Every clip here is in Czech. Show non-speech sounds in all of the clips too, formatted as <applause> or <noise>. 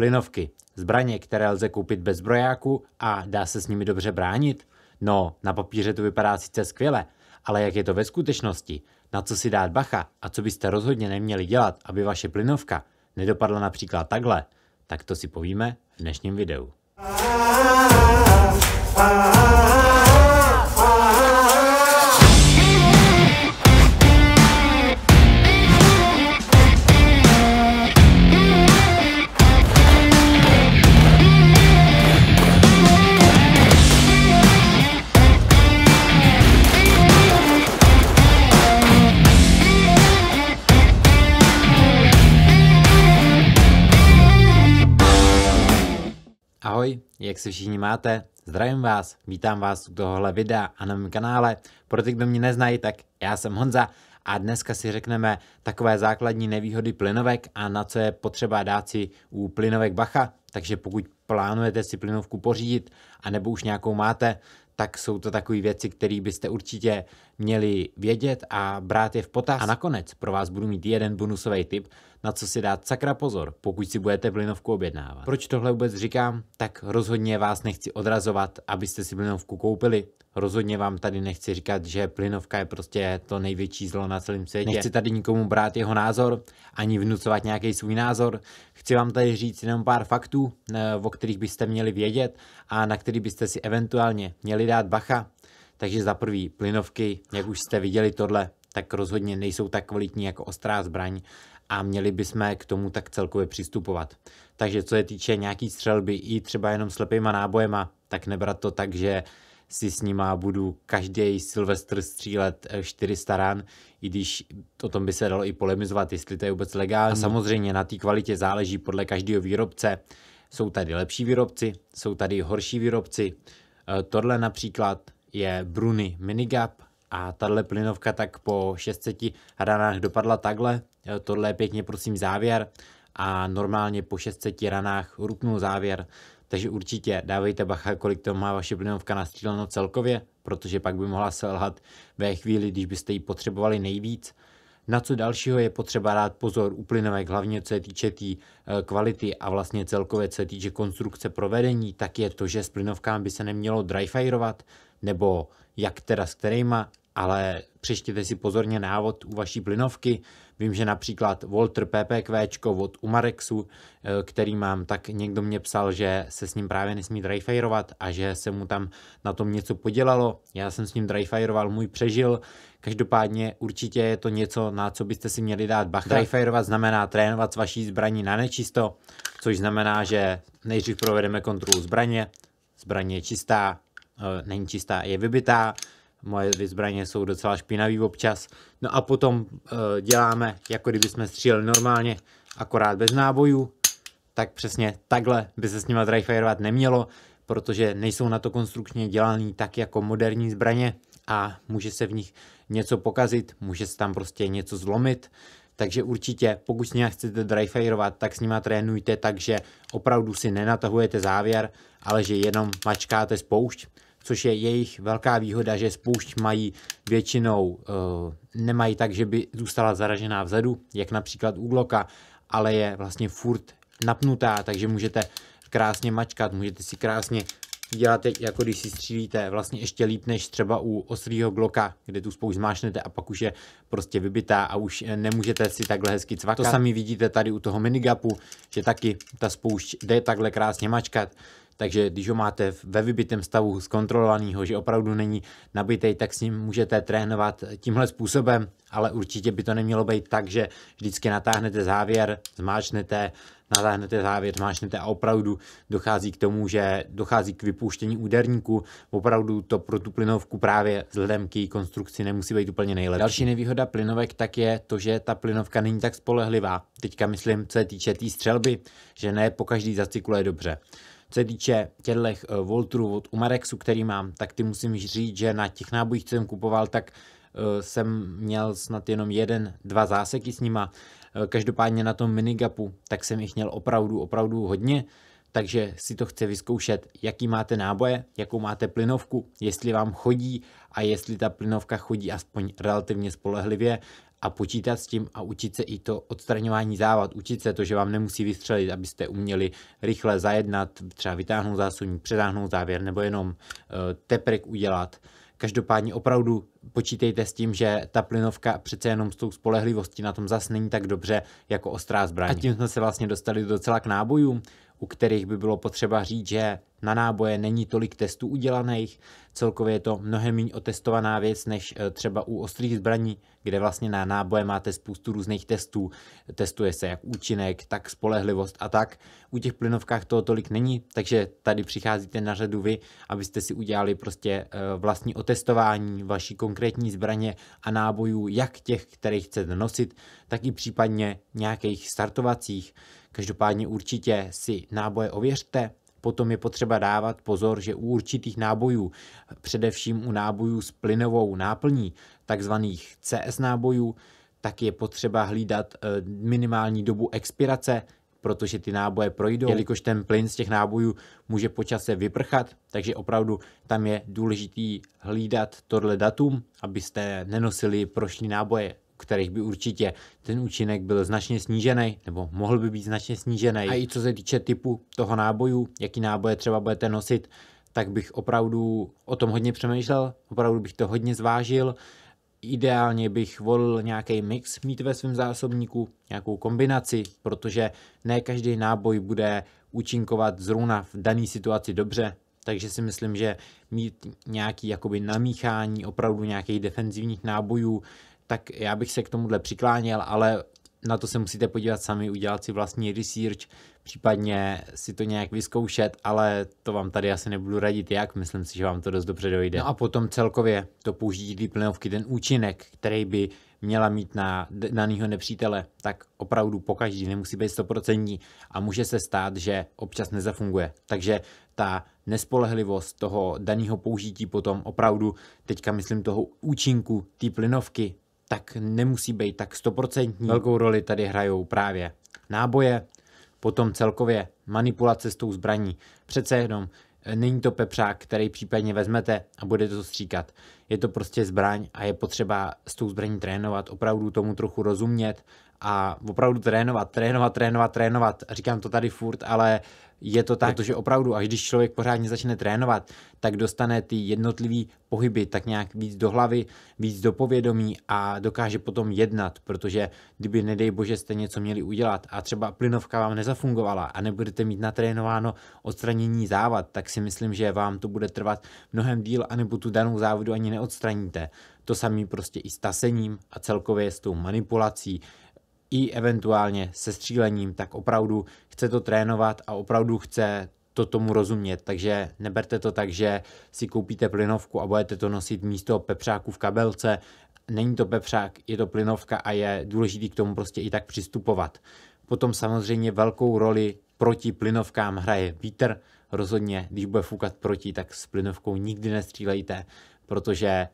Plynovky, zbraně, které lze koupit bez zbrojáku a dá se s nimi dobře bránit? No, na papíře to vypadá sice skvěle, ale jak je to ve skutečnosti? Na co si dát bacha a co byste rozhodně neměli dělat, aby vaše plynovka nedopadla například takhle? Tak to si povíme v dnešním videu. Ah, ah, ah, jak se všichni máte? Zdravím vás, vítám vás u tohohle videa a na mém kanále. Pro ty, kdo mě neznají, tak já jsem Honza a dneska si řekneme takové základní nevýhody plynovek a na co je potřeba dát si u plynovek bacha. Takže pokud plánujete si plynovku pořídit a nebo už nějakou máte, tak jsou to takové věci, které byste určitě měli vědět a brát je v potaz. A nakonec pro vás budu mít jeden bonusový tip, na co si dát sakra pozor, pokud si budete plynovku objednávat. Proč tohle vůbec říkám? Tak rozhodně vás nechci odrazovat, abyste si plynovku koupili. Rozhodně vám tady nechci říkat, že plynovka je prostě to největší zlo na celém světě. Nechci tady nikomu brát jeho názor, ani vnucovat nějaký svůj názor. Chci vám tady říct jenom pár faktů, eh, o kterých byste měli vědět a na který byste si eventuálně měli dát bacha. Takže za prvý plynovky, jak už jste viděli tohle, tak rozhodně nejsou tak kvalitní jako ostrá zbraň a měli bychom k tomu tak celkově přistupovat. Takže co je týče nějaký střelby i třeba jenom slepýma nábojema, tak nebrat to tak, že si s nima budu každý Silvestr střílet 400 eh, ran, i když o tom by se dalo i polemizovat, jestli to je vůbec legální. A samozřejmě na té kvalitě záleží podle každého výrobce. Jsou tady lepší výrobci, jsou tady horší výrobci. Eh, tohle například je Bruni Minigap a tahle plynovka tak po 600 ranách dopadla takhle. E, tohle je pěkně prosím závěr a normálně po 600 ranách rupnul závěr. Takže určitě dávejte bacha, kolik to má vaše plynovka nastříleno celkově, protože pak by mohla selhat ve chvíli, když byste ji potřebovali nejvíc. Na co dalšího je potřeba dát pozor u plynovek, hlavně co se týče té tý e, kvality a vlastně celkově co se týče konstrukce provedení, tak je to, že s plynovkám by se nemělo dryfajrovat, nebo jak teda s kterýma, ale přečtěte si pozorně návod u vaší plynovky, Vím, že například Walter PPQ od Umarexu, eh, který mám, tak někdo mě psal, že se s ním právě nesmí dryfajrovat a že se mu tam na tom něco podělalo. Já jsem s ním dryfajroval, můj přežil. Každopádně určitě je to něco, na co byste si měli dát bacha. Dryfajrovat znamená trénovat s vaší zbraní na nečisto, což znamená, že nejdřív provedeme kontrolu zbraně, zbraně je čistá, eh, není čistá, je vybitá, moje vyzbraně jsou docela špinavý občas. No a potom e, děláme, jako kdyby jsme stříleli normálně, akorát bez nábojů, tak přesně takhle by se s nima dryfirovat nemělo, protože nejsou na to konstrukčně dělaný tak jako moderní zbraně a může se v nich něco pokazit, může se tam prostě něco zlomit, takže určitě, pokud s nimi chcete dryfirovat, tak s nima trénujte tak, že opravdu si nenatahujete závěr, ale že jenom mačkáte spoušť, což je jejich velká výhoda, že spoušť mají většinou, eh, nemají tak, že by zůstala zaražená vzadu, jak například u Glocka, ale je vlastně furt napnutá, takže můžete krásně mačkat, můžete si krásně dělat, jako když si střílíte, vlastně ještě líp než třeba u ostrýho gloka, kde tu spoušť zmášnete a pak už je prostě vybitá a už eh, nemůžete si takhle hezky cvakat. To sami vidíte tady u toho minigapu, že taky ta spoušť jde takhle krásně mačkat. Takže když ho máte ve vybitém stavu zkontrolovaného, že opravdu není nabitý, tak s ním můžete trénovat tímhle způsobem, ale určitě by to nemělo být tak, že vždycky natáhnete závěr, zmáčnete, natáhnete závěr, zmáčnete a opravdu dochází k tomu, že dochází k vypouštění úderníku. Opravdu to pro tu plynovku právě vzhledem k její konstrukci nemusí být úplně nejlepší. Další nevýhoda plynovek tak je to, že ta plynovka není tak spolehlivá. Teďka myslím, co se týče té tý střelby, že ne po každý zacykluje dobře. Co se týče těchto eh, Voltrů od Umarexu, který mám, tak ty musím říct, že na těch nábojích, co jsem kupoval, tak eh, jsem měl snad jenom jeden, dva záseky s nima. Eh, každopádně na tom minigapu, tak jsem jich měl opravdu, opravdu hodně takže si to chce vyzkoušet, jaký máte náboje, jakou máte plynovku, jestli vám chodí a jestli ta plynovka chodí aspoň relativně spolehlivě a počítat s tím a učit se i to odstraňování závad, učit se to, že vám nemusí vystřelit, abyste uměli rychle zajednat, třeba vytáhnout zásuní, přetáhnout závěr nebo jenom eh, teprek udělat. Každopádně opravdu počítejte s tím, že ta plynovka přece jenom s tou spolehlivostí na tom zas není tak dobře jako ostrá zbraň. A tím jsme se vlastně dostali docela k nábojům, u kterých by bylo potřeba říct, že na náboje není tolik testů udělaných, celkově je to mnohem méně otestovaná věc než eh, třeba u ostrých zbraní, kde vlastně na náboje máte spoustu různých testů, testuje se jak účinek, tak spolehlivost a tak. U těch plynovkách toho tolik není, takže tady přicházíte na řadu vy, abyste si udělali prostě eh, vlastní otestování vaší konkurence konkrétní zbraně a nábojů, jak těch, které chcete nosit, tak i případně nějakých startovacích. Každopádně určitě si náboje ověřte, Potom je potřeba dávat pozor, že u určitých nábojů, především u nábojů s plynovou náplní, takzvaných CS nábojů, tak je potřeba hlídat eh, minimální dobu expirace, protože ty náboje projdou, jelikož ten plyn z těch nábojů může počase vyprchat, takže opravdu tam je důležitý hlídat tohle datum, abyste nenosili prošlý náboje kterých by určitě ten účinek byl značně snížený, nebo mohl by být značně snížený. A i co se týče typu toho náboju, jaký náboje třeba budete nosit, tak bych opravdu o tom hodně přemýšlel, opravdu bych to hodně zvážil ideálně bych volil nějaký mix mít ve svém zásobníku, nějakou kombinaci, protože ne každý náboj bude účinkovat zrovna v dané situaci dobře, takže si myslím, že mít nějaký jakoby namíchání opravdu nějakých defenzivních nábojů, tak já bych se k tomuhle přikláněl, ale na to se musíte podívat sami, udělat si vlastní research, případně si to nějak vyzkoušet, ale to vám tady asi nebudu radit jak, myslím si, že vám to dost dobře dojde. No a potom celkově to použití té plynovky, ten účinek, který by měla mít na daného nepřítele, tak opravdu pokaždý nemusí být 100% a může se stát, že občas nezafunguje. Takže ta nespolehlivost toho daného použití potom opravdu, teďka myslím toho účinku té plynovky, tak nemusí být tak stoprocentní. Velkou roli tady hrajou právě náboje, potom celkově manipulace s tou zbraní. Přece jenom e, není to pepřák, který případně vezmete a budete to stříkat. Je to prostě zbraň a je potřeba s tou zbraní trénovat, opravdu tomu trochu rozumět a opravdu trénovat, trénovat, trénovat, trénovat. Říkám to tady furt, ale je to tak. Protože opravdu, až když člověk pořádně začne trénovat, tak dostane ty jednotlivé pohyby tak nějak víc do hlavy, víc do povědomí a dokáže potom jednat, protože kdyby, nedej bože, jste něco měli udělat a třeba plynovka vám nezafungovala a nebudete mít natrénováno odstranění závad, tak si myslím, že vám to bude trvat mnohem díl anebo tu danou závodu ani neodstraníte. To samý prostě i s tasením a celkově s tou manipulací, i eventuálně se střílením, tak opravdu chce to trénovat a opravdu chce to tomu rozumět. Takže neberte to tak, že si koupíte plynovku a budete to nosit místo pepřáku v kabelce. Není to pepřák, je to plynovka a je důležité k tomu prostě i tak přistupovat. Potom samozřejmě velkou roli proti plynovkám hraje vítr. Rozhodně, když bude fukat proti, tak s plynovkou nikdy nestřílejte, protože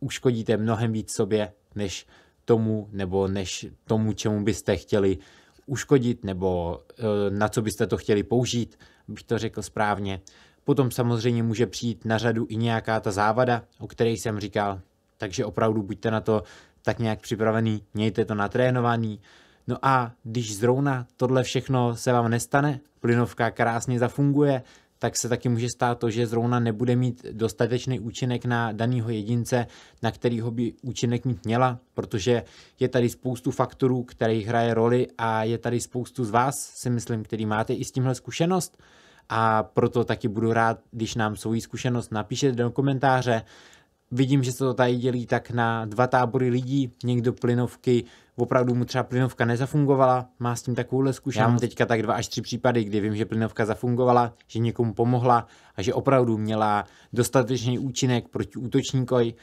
uškodíte mnohem víc sobě, než tomu, nebo než tomu, čemu byste chtěli uškodit, nebo eh, na co byste to chtěli použít, bych to řekl správně. Potom samozřejmě může přijít na řadu i nějaká ta závada, o které jsem říkal, takže opravdu buďte na to tak nějak připravený, mějte to natrénovaný. No a když zrovna tohle všechno se vám nestane, plynovka krásně zafunguje, tak se taky může stát to, že zrovna nebude mít dostatečný účinek na daného jedince, na kterého by účinek mít měla, protože je tady spoustu faktorů, které hraje roli a je tady spoustu z vás, si myslím, který máte i s tímhle zkušenost a proto taky budu rád, když nám svoji zkušenost napíšete do komentáře. Vidím, že se to tady dělí tak na dva tábory lidí, někdo plynovky opravdu mu třeba plynovka nezafungovala, má s tím takovouhle zkušenost. Já mám teďka tak dva až tři případy, kdy vím, že plynovka zafungovala, že někomu pomohla a že opravdu měla dostatečný účinek proti útočníkovi,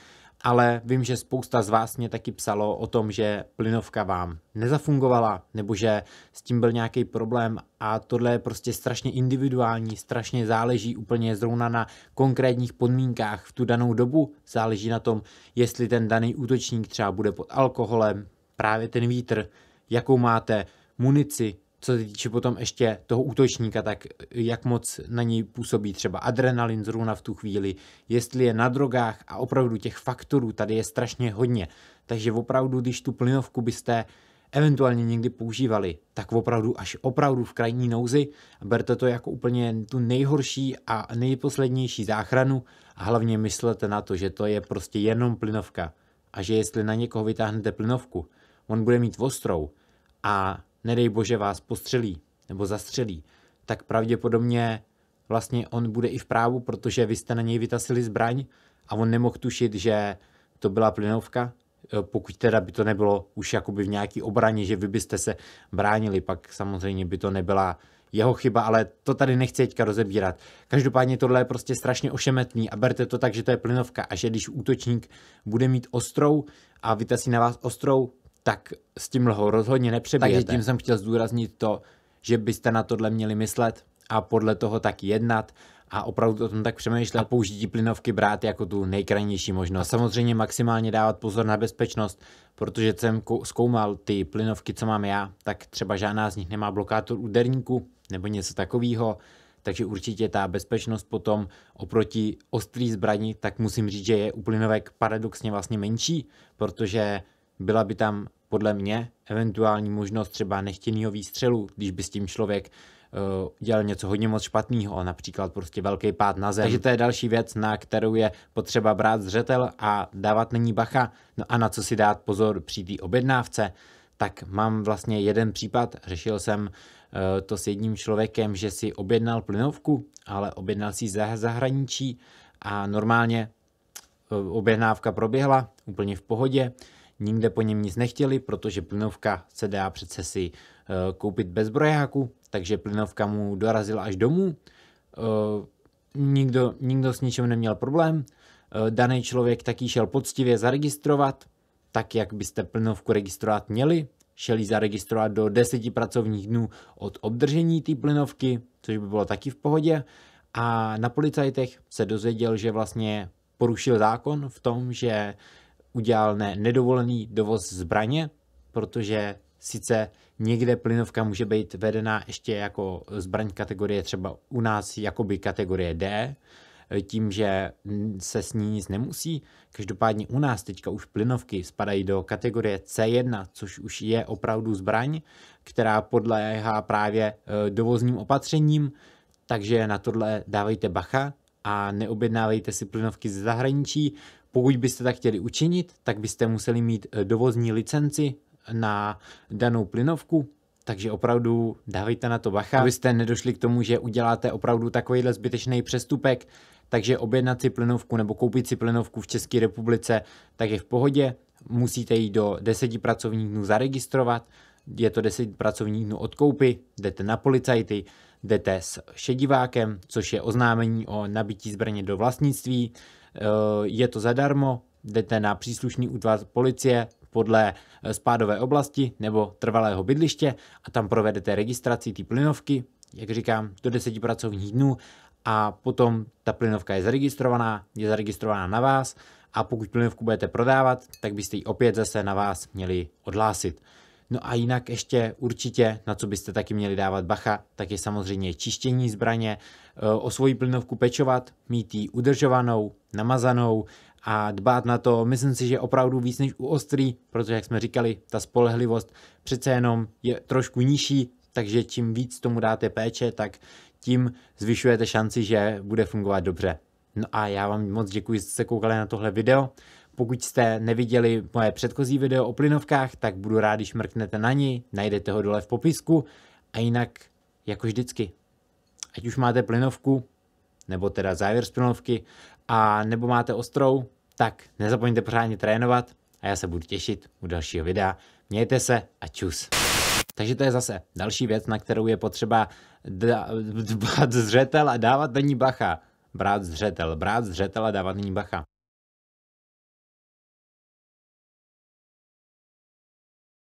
ale vím, že spousta z vás mě taky psalo o tom, že plynovka vám nezafungovala, nebo že s tím byl nějaký problém a tohle je prostě strašně individuální, strašně záleží úplně zrovna na konkrétních podmínkách v tu danou dobu, záleží na tom, jestli ten daný útočník třeba bude pod alkoholem, právě ten vítr, jakou máte munici, co se týče potom ještě toho útočníka, tak jak moc na něj působí třeba adrenalin zrovna v tu chvíli, jestli je na drogách a opravdu těch faktorů tady je strašně hodně. Takže opravdu, když tu plynovku byste eventuálně někdy používali, tak opravdu až opravdu v krajní nouzi a berte to jako úplně tu nejhorší a nejposlednější záchranu a hlavně myslete na to, že to je prostě jenom plynovka a že jestli na někoho vytáhnete plynovku, on bude mít ostrou a nedej bože vás postřelí nebo zastřelí, tak pravděpodobně vlastně on bude i v právu, protože vy jste na něj vytasili zbraň a on nemohl tušit, že to byla plynovka, eh, pokud teda by to nebylo už jakoby v nějaký obraně, že vy byste se bránili, pak samozřejmě by to nebyla jeho chyba, ale to tady nechci teďka rozebírat. Každopádně tohle je prostě strašně ošemetný a berte to tak, že to je plynovka a že když útočník bude mít ostrou a vytasí na vás ostrou, tak s tím lhou rozhodně nepřebíjete. Takže tím jsem chtěl zdůraznit to, že byste na tohle měli myslet a podle toho tak jednat a opravdu o tom tak přemýšlet a použití plynovky brát jako tu nejkrajnější možnost. A samozřejmě maximálně dávat pozor na bezpečnost, protože jsem zkoumal ty plynovky, co mám já, tak třeba žádná z nich nemá blokátor úderníku nebo něco takového, takže určitě ta bezpečnost potom oproti ostrý zbraní, tak musím říct, že je u plynovek paradoxně vlastně menší, protože byla by tam podle mě eventuální možnost třeba nechtěného výstřelu, když by s tím člověk uh, eh, dělal něco hodně moc špatného, například prostě velký pád na zem. Takže to je další věc, na kterou je potřeba brát zřetel a dávat není bacha. No a na co si dát pozor při té objednávce, tak mám vlastně jeden případ, řešil jsem uh, to s jedním člověkem, že si objednal plynovku, ale objednal si za zahraničí a normálně eh, objednávka proběhla úplně v pohodě, nikde po něm nic nechtěli, protože plynovka se dá přece si eh, koupit bez brojáku, takže plynovka mu dorazila až domů. Eh, nikdo, nikdo s ničem neměl problém. Eh, daný člověk taky šel poctivě zaregistrovat, tak jak byste plynovku registrovat měli. Šel ji zaregistrovat do deseti pracovních dnů od obdržení té plynovky, což by bylo taky v pohodě. A na policajtech se dozvěděl, že vlastně porušil zákon v tom, že udělal ne, nedovolený dovoz zbraně, protože sice někde plynovka může být vedená ještě jako zbraň kategorie třeba u nás jakoby kategorie D, tím, že se s ní nic nemusí. Každopádně u nás teďka už plynovky spadají do kategorie C1, což už je opravdu zbraň, která podléhá právě e, dovozním opatřením, takže na tohle dávejte bacha a neobjednávejte si plynovky ze zahraničí, pokud byste tak chtěli učinit, tak byste museli mít eh, dovozní licenci na danou plynovku, takže opravdu dávejte na to bacha, abyste nedošli k tomu, že uděláte opravdu takovýhle zbytečný přestupek, takže objednat si plynovku nebo koupit si plynovku v České republice, tak je v pohodě, musíte ji do 10 pracovních dnů zaregistrovat, je to 10 pracovních dnů od koupy, jdete na policajty, jdete s šedivákem, což je oznámení o nabití zbraně do vlastnictví, Eh, je to zadarmo, jdete na příslušný útvar policie podle eh, spádové oblasti nebo trvalého bydliště a tam provedete registraci té plynovky, jak říkám, do 10 pracovních dnů a potom ta plynovka je zaregistrovaná, je zaregistrovaná na vás a pokud plynovku budete prodávat, tak byste ji opět zase na vás měli odhlásit. No a jinak ještě určitě, na co byste taky měli dávat bacha, tak je samozřejmě čištění zbraně, eh, o svoji plynovku pečovat, mít ji udržovanou, namazanou a dbát na to, myslím si, že opravdu víc než u ostrý, protože jak jsme říkali, ta spolehlivost přece jenom je trošku nižší, takže čím víc tomu dáte péče, tak tím zvyšujete šanci, že bude fungovat dobře. No a já vám moc děkuji, že jste koukali na tohle video. Pokud jste neviděli moje předchozí video o plynovkách, tak budu rád, když mrknete na ní, najdete ho dole v popisku a jinak, jako vždycky, ať už máte plynovku, nebo teda závěr z plynovky, a nebo máte ostrou, tak nezapomeňte pořádně trénovat a já se budu těšit u dalšího videa. Mějte se a čus. Takže to je zase další věc, na kterou je potřeba <laughs> brát zřetel a dávat na ní bacha. Brát zřetel, brát zřetel a dávat na ní bacha.